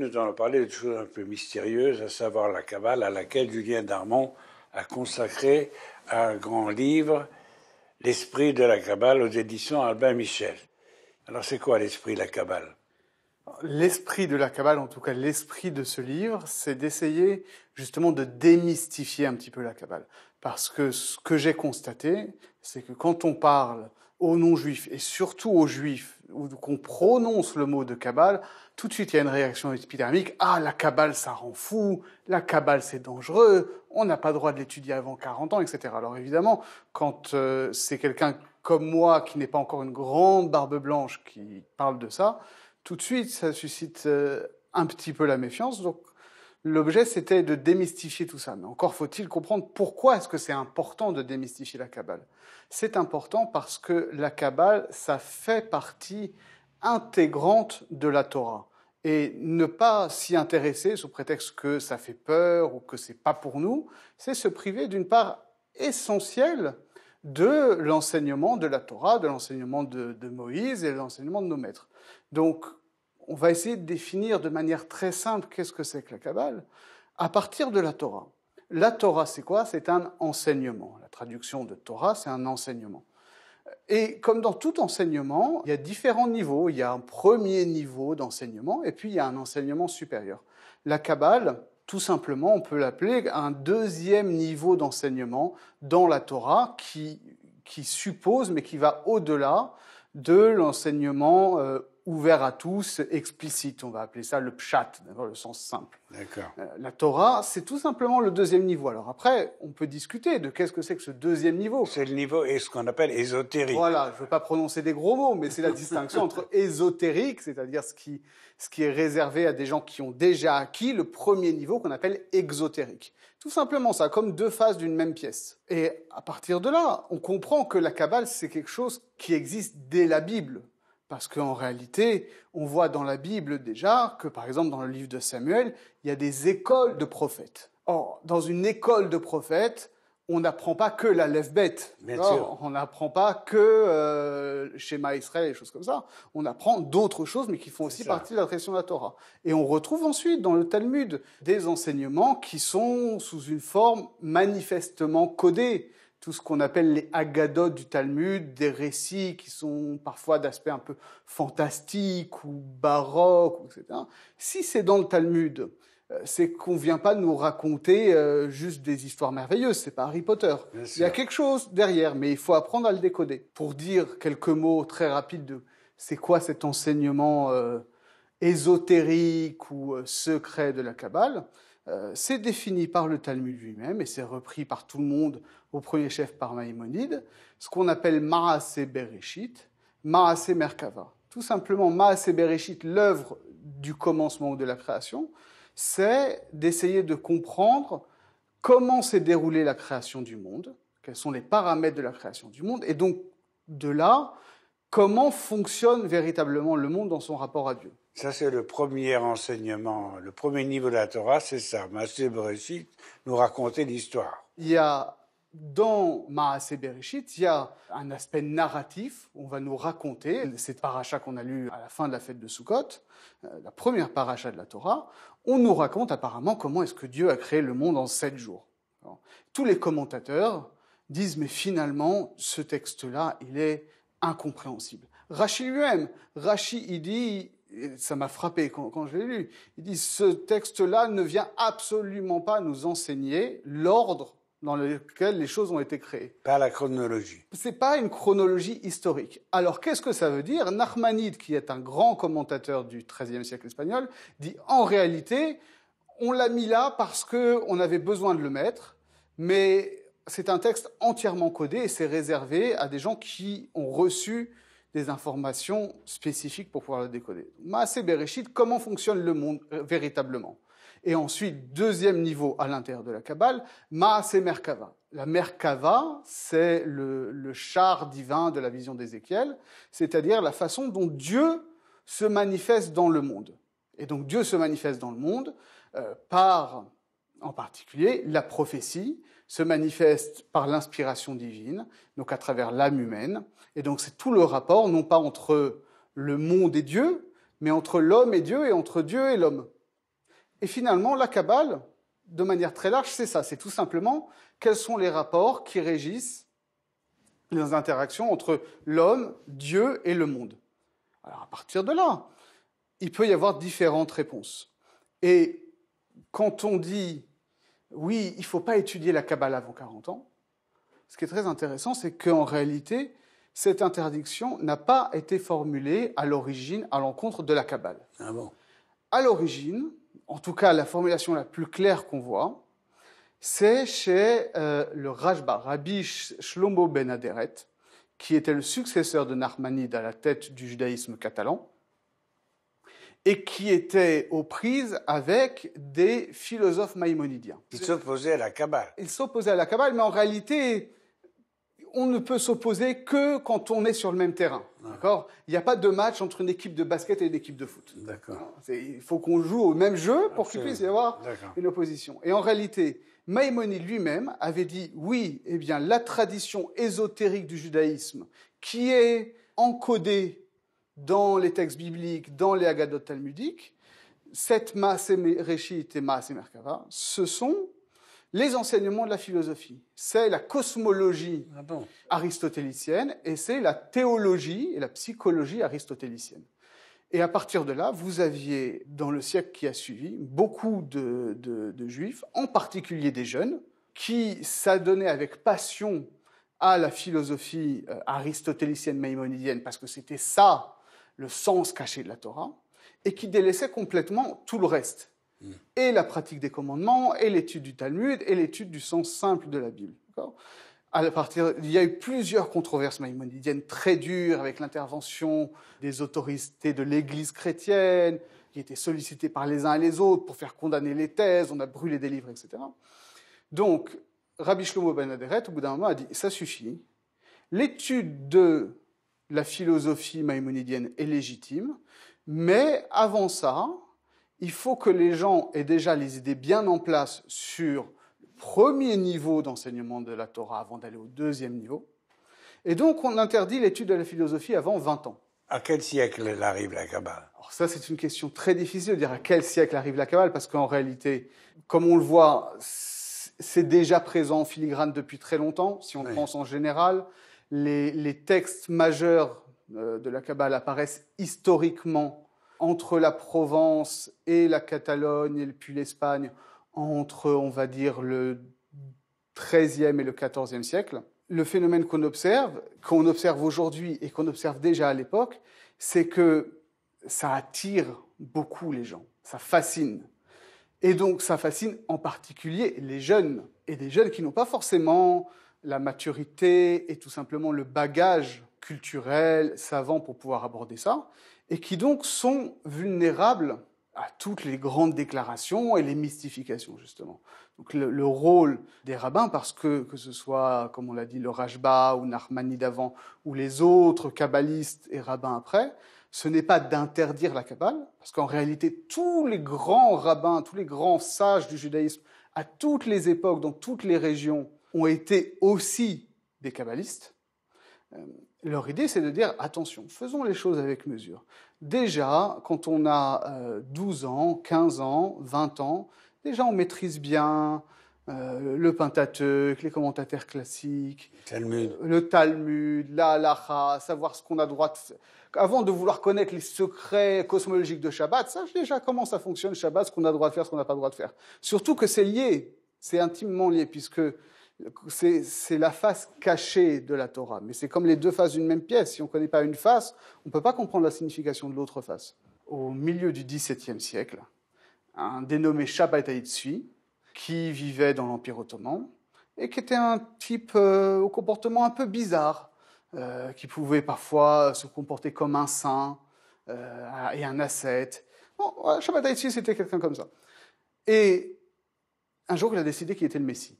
nous allons parler de choses un peu mystérieuses, à savoir la cabale à laquelle Julien Darmon a consacré un grand livre, L'esprit de la cabale aux éditions Albin Michel. Alors, c'est quoi l'esprit de la cabale L'esprit de la cabale en tout cas l'esprit de ce livre, c'est d'essayer justement de démystifier un petit peu la cabale Parce que ce que j'ai constaté, c'est que quand on parle aux non-juifs et surtout aux juifs, ou qu'on prononce le mot de cabale tout de suite il y a une réaction épidermique. Ah, la cabale ça rend fou, la cabale c'est dangereux, on n'a pas le droit de l'étudier avant 40 ans, etc. Alors évidemment, quand euh, c'est quelqu'un comme moi qui n'est pas encore une grande barbe blanche qui parle de ça, tout de suite ça suscite euh, un petit peu la méfiance. Donc L'objet, c'était de démystifier tout ça. Mais encore faut-il comprendre pourquoi est-ce que c'est important de démystifier la Kabbale. C'est important parce que la Kabbale, ça fait partie intégrante de la Torah. Et ne pas s'y intéresser sous prétexte que ça fait peur ou que c'est pas pour nous, c'est se priver d'une part essentielle de l'enseignement de la Torah, de l'enseignement de, de Moïse et de l'enseignement de nos maîtres. Donc, on va essayer de définir de manière très simple qu'est-ce que c'est que la Kabbale à partir de la Torah. La Torah, c'est quoi C'est un enseignement. La traduction de Torah, c'est un enseignement. Et comme dans tout enseignement, il y a différents niveaux. Il y a un premier niveau d'enseignement et puis il y a un enseignement supérieur. La Kabbale, tout simplement, on peut l'appeler un deuxième niveau d'enseignement dans la Torah qui, qui suppose, mais qui va au-delà de l'enseignement euh, ouvert à tous, explicite. On va appeler ça le pshat, d'abord le sens simple. D'accord. Euh, la Torah, c'est tout simplement le deuxième niveau. Alors après, on peut discuter de qu'est-ce que c'est que ce deuxième niveau. C'est le niveau et ce qu'on appelle ésotérique. Voilà, je ne veux pas prononcer des gros mots, mais c'est la distinction entre ésotérique, c'est-à-dire ce qui, ce qui est réservé à des gens qui ont déjà acquis le premier niveau qu'on appelle exotérique. Tout simplement ça, comme deux faces d'une même pièce. Et à partir de là, on comprend que la Kabbale, c'est quelque chose qui existe dès la Bible. Parce qu'en réalité, on voit dans la Bible déjà que, par exemple, dans le livre de Samuel, il y a des écoles de prophètes. Or, dans une école de prophètes, on n'apprend pas que la lève bête. On n'apprend pas que euh, schéma Israël et choses comme ça. On apprend d'autres choses, mais qui font aussi partie de la tradition de la Torah. Et on retrouve ensuite dans le Talmud des enseignements qui sont sous une forme manifestement codée tout ce qu'on appelle les agadotes du Talmud, des récits qui sont parfois d'aspect un peu fantastique ou baroque, etc. Si c'est dans le Talmud, euh, c'est qu'on vient pas nous raconter euh, juste des histoires merveilleuses, c'est pas Harry Potter. il y a quelque chose derrière, mais il faut apprendre à le décoder. Pour dire quelques mots très rapides de c'est quoi cet enseignement euh, ésotérique ou secret de la Kabbale, euh, c'est défini par le Talmud lui-même et c'est repris par tout le monde, au premier chef par Maïmonide, ce qu'on appelle Maase Bereshit, Maase Merkava. Tout simplement, Maase Bereshit, l'œuvre du commencement ou de la création, c'est d'essayer de comprendre comment s'est déroulée la création du monde, quels sont les paramètres de la création du monde, et donc de là, comment fonctionne véritablement le monde dans son rapport à Dieu. Ça, c'est le premier enseignement, le premier niveau de la Torah, c'est ça. Maasé Bereshit nous raconter l'histoire. Il y a dans Maasé Bereshit, il y a un aspect narratif. On va nous raconter cette paracha qu'on a lu à la fin de la fête de Sukkot, euh, la première paracha de la Torah. On nous raconte apparemment comment est-ce que Dieu a créé le monde en sept jours. tous les commentateurs disent mais finalement ce texte-là, il est incompréhensible. Rachi lui-même, Rachi, il dit, ça m'a frappé quand, je l'ai lu, il dit, ce texte-là ne vient absolument pas nous enseigner l'ordre dans lequel les choses ont été créées. Pas la chronologie. C'est pas une chronologie historique. Alors qu'est-ce que ça veut dire Narmanide, qui est un grand commentateur du XIIIe siècle espagnol, dit en réalité, on l'a mis là parce qu'on avait besoin de le mettre, mais c'est un texte entièrement codé et c'est réservé à des gens qui ont reçu des informations spécifiques pour pouvoir le décoder. et Bereshit, comment fonctionne le monde euh, véritablement Et ensuite, deuxième niveau à l'intérieur de la Kabbale, et Merkava. La Merkava, c'est le, char divin de la vision d'Ézéchiel, c'est-à-dire la façon dont Dieu se manifeste dans le monde. Et donc Dieu se manifeste dans le monde euh, par en particulier, la prophétie se manifeste par l'inspiration divine, donc à travers l'âme humaine. Et donc c'est tout le rapport, non pas entre le monde et Dieu, mais entre l'homme et Dieu et entre Dieu et l'homme. Et finalement, la Kabbale, de manière très large, c'est ça. C'est tout simplement quels sont les rapports qui régissent les interactions entre l'homme, Dieu et le monde. Alors à partir de là, il peut y avoir différentes réponses. Et quand on dit oui, il ne faut pas étudier la Kabbale avant 40 ans. Ce qui est très intéressant, c'est qu'en réalité, cette interdiction n'a pas été formulée à l'origine à l'encontre de la Kabbale. Ah à l'origine, en tout cas la formulation la plus claire qu'on voit, c'est chez euh, le Rajba, Rabbi Shlomo Ben Aderet, qui était le successeur de Narmanide à la tête du judaïsme catalan, et qui était aux prises avec des philosophes maïmonidiens. Ils s'opposaient à la Kabbale. Ils s'opposaient à la Kabbale, mais en réalité, on ne peut s'opposer que quand on est sur le même terrain. Ah. D'accord Il n'y a pas de match entre une équipe de basket et une équipe de foot. D'accord. Il faut qu'on joue au même jeu pour qu'il puisse y avoir une opposition. Et en réalité, Maïmoni lui-même avait dit oui, eh bien, la tradition ésotérique du judaïsme, qui est encodée dans les textes bibliques, dans les agadotes talmudiques, cette masse et masse Merkava, ce sont les enseignements de la philosophie. C'est la cosmologie ah aristotélicienne et c'est la théologie et la psychologie aristotélicienne. Et à partir de là, vous aviez, dans le siècle qui a suivi, beaucoup de, de juifs, en particulier des jeunes, qui s'adonnaient avec passion à la philosophie euh, aristotélicienne maïmonidienne, parce que c'était ça le sens caché de la Torah, et qui délaissait complètement tout le reste, mm. et la pratique des commandements, et l'étude du Talmud, et l'étude du sens simple de la Bible. À partir, il y a eu plusieurs controverses maïmonidiennes très dures avec l'intervention des autorités de l'Église chrétienne, qui étaient sollicitées par les uns et les autres pour faire condamner les thèses, on a brûlé des livres, etc. Donc, Rabbi Shlomo Ben au bout d'un moment, a dit, ça suffit, l'étude de la philosophie maïmonidienne est légitime, mais avant ça, il faut que les gens aient déjà les idées bien en place sur le premier niveau d'enseignement de la Torah avant d'aller au deuxième niveau. Et donc, on interdit l'étude de la philosophie avant 20 ans. À quel siècle arrive la Kabbale Alors ça, c'est une question très difficile de dire à quel siècle arrive la Kabbale, parce qu'en réalité, comme on le voit, c'est déjà présent en filigrane depuis très longtemps, si on pense en général les, textes majeurs euh, de la Kabbale apparaissent historiquement entre la Provence et la Catalogne et puis l'Espagne, entre, on va dire, le XIIIe et le XIVe siècle. Le phénomène qu'on observe, qu'on observe aujourd'hui et qu'on observe déjà à l'époque, c'est que ça attire beaucoup les gens, ça fascine. Et donc ça fascine en particulier les jeunes, et des jeunes qui n'ont pas forcément la maturité et tout simplement le bagage culturel, savant pour pouvoir aborder ça, et qui donc sont vulnérables à toutes les grandes déclarations et les mystifications, justement. Donc le, rôle des rabbins, parce que, que ce soit, comme on l'a dit, le Rajba ou Narmani d'avant, ou les autres kabbalistes et rabbins après, ce n'est pas d'interdire la Kabbale, parce qu'en réalité, tous les grands rabbins, tous les grands sages du judaïsme, à toutes les époques, dans toutes les régions, ont été aussi des kabbalistes, euh, leur idée, c'est de dire attention, faisons les choses avec mesure. Déjà, quand on a 12 euh, ans, 15 ans, 20 ans, déjà on maîtrise bien euh, le Pentateuque, les commentateurs classiques, le Talmud, la halacha, savoir ce qu'on a droit de... Avant de vouloir connaître les secrets cosmologiques de Shabbat, sache déjà comment ça fonctionne Shabbat, ce qu'on a droit de faire, ce qu'on n'a pas droit de faire. Surtout que c'est lié, c'est intimement lié, puisque c'est la face cachée de la Torah. Mais c'est comme les deux faces d'une même pièce. Si on ne connaît pas une face, on ne peut pas comprendre la signification de l'autre face. Au milieu du XVIIe siècle, un dénommé Shabbat qui vivait dans l'Empire ottoman, et qui était un type euh, au comportement un peu bizarre, euh, qui pouvait parfois se comporter comme un saint euh, et un ascète. Bon, Shabbat c'était quelqu'un comme ça. Et un jour, il a décidé qu'il était le Messie.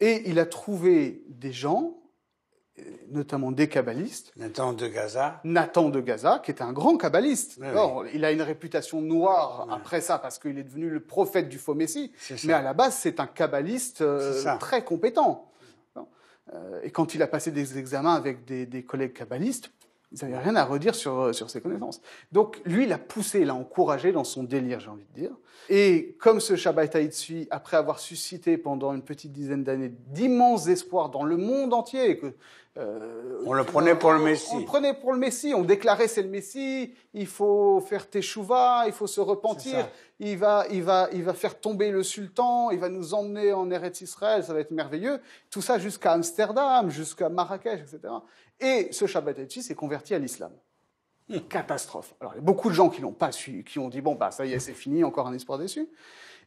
Et il a trouvé des gens, euh, notamment des kabbalistes. Nathan de Gaza. Nathan de Gaza, qui est un grand kabbaliste. Il a une réputation noire après ça parce qu'il est devenu le prophète du faux Messie. Mais à la base, c'est un kabbaliste euh, très compétent. Euh, et quand il a passé des examens avec des collègues kabbalistes, n'y n'avaient rien à redire sur, euh, sur ses connaissances. Donc lui, il a poussé, il l'a encouragé dans son délire, j'ai envie de dire. Et comme ce Shabbat suit après avoir suscité pendant une petite dizaine d'années d'immenses espoirs dans le monde entier, que euh, on le prenait pour le Messie. On, le prenait pour le Messie. On déclarait c'est le Messie. Il faut faire teshuva, il faut se repentir. Il va, il va, il va faire tomber le sultan. Il va nous emmener en Eretz Israël. Ça va être merveilleux. Tout ça jusqu'à Amsterdam, jusqu'à Marrakech, etc. Et ce Shabbat s'est converti à l'islam. Une hum. catastrophe. Alors, il y a beaucoup de gens qui l'ont pas su, qui ont dit bon bah ça y est, c'est fini, encore un espoir déçu.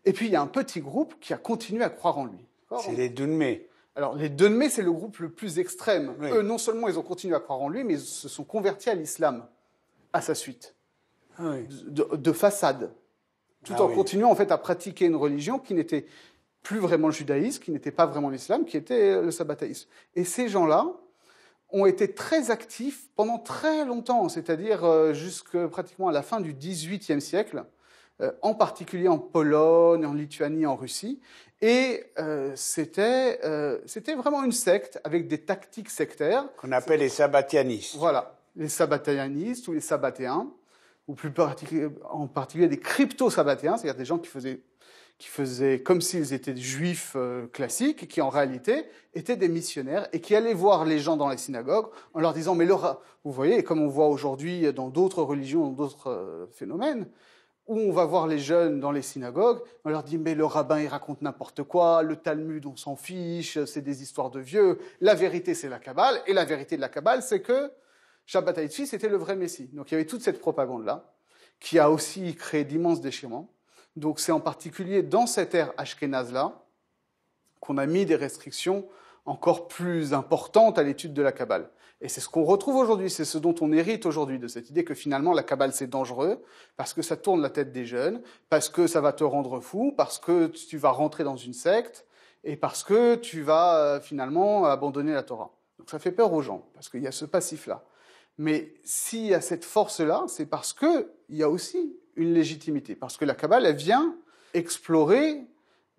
Et puis il y a un petit groupe qui a continué à croire en lui. C'est les mai. Alors, les Dunmé, c'est le groupe le plus extrême. Eux, non seulement ils ont continué à croire en lui, mais ils se sont convertis à l'islam à sa suite, ah de, façade, tout ah en continuant en fait à pratiquer une religion qui n'était plus vraiment le judaïsme, qui n'était pas vraiment l'islam, qui était le sabbataïsme. Et ces gens-là ont été très actifs pendant très longtemps, c'est-à-dire euh, jusque pratiquement à la fin du XVIIIe siècle, euh, en particulier en Pologne, en Lituanie, en Russie, et euh, c'était euh, vraiment une secte avec des tactiques sectaires. Qu'on appelle les sabbatianistes. Voilà, les sabbatianistes ou les sabbatéens, ou plus en particulier des crypto-sabbatéens, c'est-à-dire des gens qui faisaient, qui faisaient comme s'ils étaient des juifs euh, classiques, qui en réalité étaient des missionnaires et qui allaient voir les gens dans les synagogues en leur disant Mais vous voyez, comme on voit aujourd'hui dans d'autres religions, dans d'autres euh, phénomènes, où on va voir les jeunes dans les synagogues, on leur dit mais le rabbin il raconte n'importe quoi, le Talmud on s'en fiche, c'est des histoires de vieux, la vérité c'est la Kabbale, et la vérité de la Kabbale c'est que Shabbat c'était le vrai Messie. Donc il y avait toute cette propagande-là, qui a aussi créé d'immenses déchirements. Donc c'est en particulier dans cette ère Ashkenaz-là qu'on a mis des restrictions encore plus importantes à l'étude de la Kabbale. Et c'est ce qu'on retrouve aujourd'hui, c'est ce dont on hérite aujourd'hui, de cette idée que finalement la cabale c'est dangereux, parce que ça tourne la tête des jeunes, parce que ça va te rendre fou, parce que tu vas rentrer dans une secte, et parce que tu vas euh, finalement abandonner la Torah. Donc ça fait peur aux gens, parce qu'il y a ce passif-là. Mais s'il y a cette force-là, c'est parce qu'il y a aussi une légitimité, parce que la cabale elle vient explorer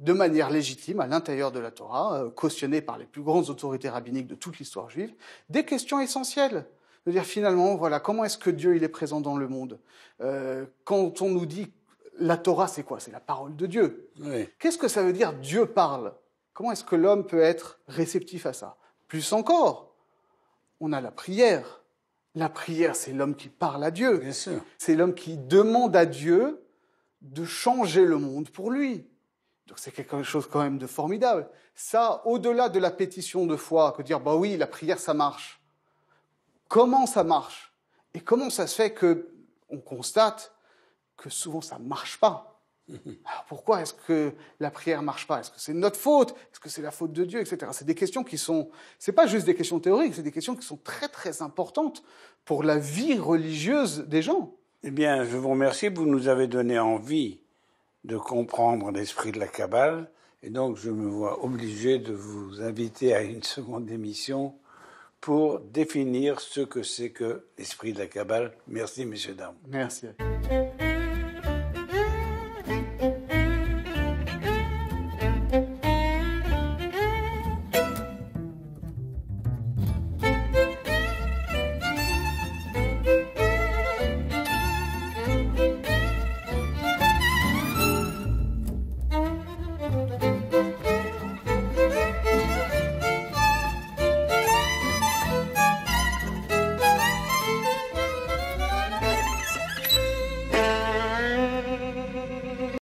de manière légitime à l'intérieur de la Torah, euh, cautionnée par les plus grandes autorités rabbiniques de toute l'histoire juive, des questions essentielles. cest à dire finalement, voilà, comment est-ce que Dieu il est présent dans le monde euh, Quand on nous dit la Torah, c'est quoi C'est la parole de Dieu. Qu'est-ce que ça veut dire Dieu parle Comment est-ce que l'homme peut être réceptif à ça Plus encore, on a la prière. La prière, c'est l'homme qui parle à Dieu. C'est l'homme qui demande à Dieu de changer le monde pour lui. Donc c'est quelque chose quand même de formidable. Ça, au-delà de la pétition de foi, que dire, bah oui, la prière, ça marche. Comment ça marche Et comment ça se fait que on constate que souvent ça ne marche pas Alors pourquoi est-ce que la prière marche pas Est-ce que c'est notre faute Est-ce que c'est la faute de Dieu, etc. C'est des questions qui sont, c'est pas juste des questions théoriques, c'est des questions qui sont très très importantes pour la vie religieuse des gens. Eh bien, je vous remercie, vous nous avez donné envie de comprendre l'esprit de la Kabbale, et donc je me vois obligé de vous inviter à une seconde émission pour définir ce que c'est que l'esprit de la Kabbale. Merci, messieurs, dames. Merci.